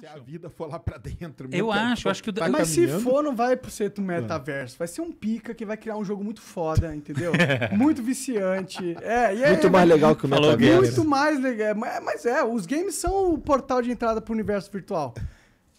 acho. Se a vida for lá pra dentro. Eu é acho, tá eu acho que... Tá Mas se for, não vai ser um metaverso. Ah. Vai ser um pica que vai criar um jogo muito foda, entendeu? muito viciante. É, e muito mais legal que o metaverso. Muito mais legal. É, mas é, os games são o portal de entrada pro universo virtual.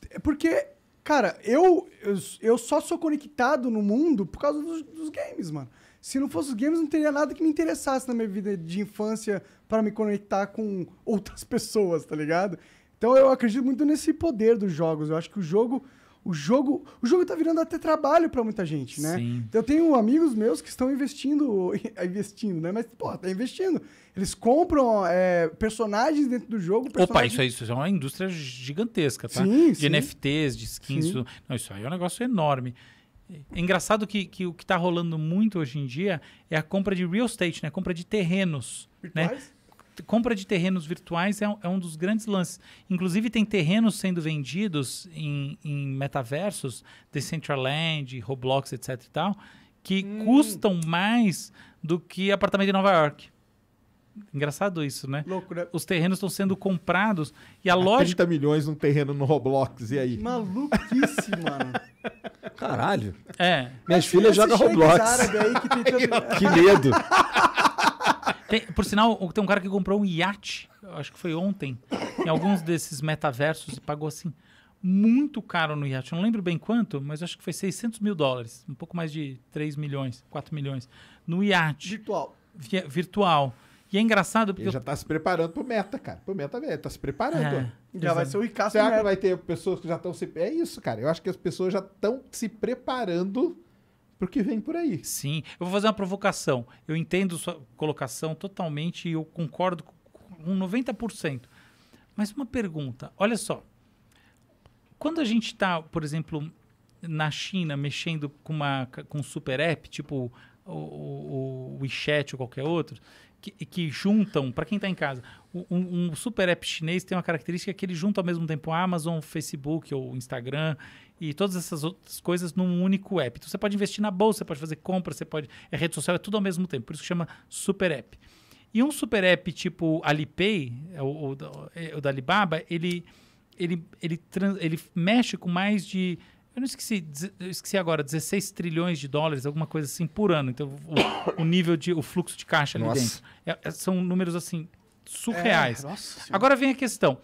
É porque, cara, eu, eu, eu só sou conectado no mundo por causa dos, dos games, mano. Se não fosse os games, não teria nada que me interessasse na minha vida de infância para me conectar com outras pessoas, tá ligado? Então eu acredito muito nesse poder dos jogos. Eu acho que o jogo. O jogo, o jogo tá virando até trabalho para muita gente, né? Sim. Então, eu tenho amigos meus que estão investindo, investindo, né? Mas, pô, tá investindo. Eles compram é, personagens dentro do jogo. Personagens... Opa, isso aí isso é uma indústria gigantesca, tá? Sim, de sim. NFTs, de skins. Isso... Não, isso aí é um negócio enorme. É engraçado que, que o que está rolando muito hoje em dia é a compra de real estate, né? A compra de terrenos. Virtuais? Né? compra de terrenos virtuais é um, é um, dos grandes lances. Inclusive, tem terrenos sendo vendidos em, em metaversos, Decentraland, Roblox, etc. e tal, que hum. custam mais do que apartamento em Nova York. Engraçado isso, né? né? Os terrenos estão sendo comprados e a, a lógica. 30 milhões num terreno no Roblox, e aí? Maluquice, mano. Caralho. É. Minhas filhas jogam Roblox. Aí que, tem... que medo. Tem, por sinal, tem um cara que comprou um iate, acho que foi ontem, em alguns desses metaversos e pagou assim muito caro no iate. Eu não lembro bem quanto, mas acho que foi 600 mil dólares, um pouco mais de 3 milhões, 4 milhões, no iate. Virtual. Via, virtual. E é engraçado porque. Ele já está se preparando pro meta, cara. Pro meta, velho. Tá se preparando. É, já vai ser o Icaço. Será que vai ter pessoas que já estão se. É isso, cara. Eu acho que as pessoas já estão se preparando porque vem por aí. Sim, eu vou fazer uma provocação. Eu entendo sua colocação totalmente e eu concordo com 90%. Mas uma pergunta, olha só. Quando a gente está, por exemplo, na China mexendo com uma com um super app, tipo o, o, WeChat ou qualquer outro, que, que juntam, para quem está em casa, um, um, super app chinês tem uma característica que ele junta ao mesmo tempo Amazon, o Facebook ou o Instagram e todas essas outras coisas num único app. Então você pode investir na bolsa, você pode fazer compra, você pode. É rede social, é tudo ao mesmo tempo, por isso que chama super app. E um super app tipo Alipay, é o é o da Alibaba, ele, ele, ele, ele, ele mexe com mais de eu não esqueci, eu esqueci agora, 16 trilhões de dólares, alguma coisa assim, por ano. Então, o, o nível de. o fluxo de caixa ali nossa. dentro. É, é são números assim, surreais. É, agora vem a questão.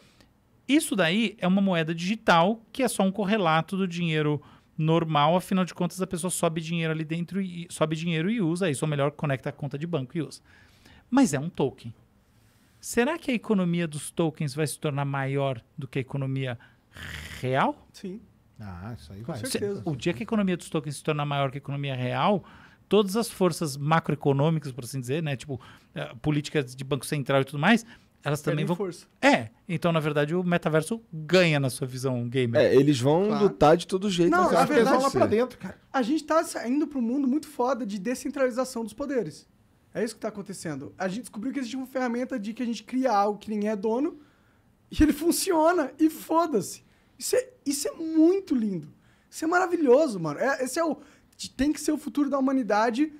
Isso daí é uma moeda digital que é só um correlato do dinheiro normal, afinal de contas, a pessoa sobe dinheiro ali dentro e sobe dinheiro e usa isso, ou melhor, conecta a conta de banco e usa. Mas é um token. Será que a economia dos tokens vai se tornar maior do que a economia real? Sim. Ah, isso aí Com Certeza. o dia que a economia dos tokens se tornar maior que a economia real, todas as forças macroeconômicas, por assim dizer, né? Tipo, uh, políticas de Banco Central e tudo mais, elas também vão. Força. É. Então, na verdade, o metaverso ganha na sua visão gamer. É, eles vão claro. lutar de todo jeito. Não, na verdade, lá pra dentro, cara. A gente tá indo para um mundo muito foda de descentralização dos poderes. É isso que tá acontecendo. A gente descobriu que existe uma ferramenta de que a gente cria algo que ninguém é dono e ele funciona e foda-se. Isso é, isso é muito lindo. Isso é maravilhoso, mano. É, esse é o. Tem que ser o futuro da humanidade,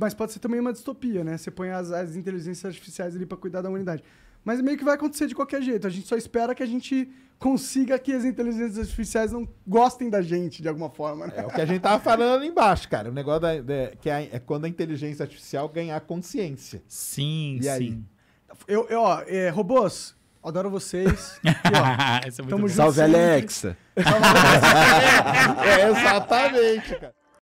mas pode ser também uma distopia, né? Você põe as, as inteligências artificiais ali para cuidar da humanidade. Mas meio que vai acontecer de qualquer jeito. A gente só espera que a gente consiga que as inteligências artificiais não gostem da gente de alguma forma. Né? É o que a gente tava falando ali embaixo, cara. O negócio da, da, que é, é quando a inteligência artificial ganhar consciência. Sim, e sim. Aí? Eu, eu, ó, é, robôs, Adoro vocês. E, ó, é Salve, sempre. Alexa. Salve, Alexa. é, exatamente, cara.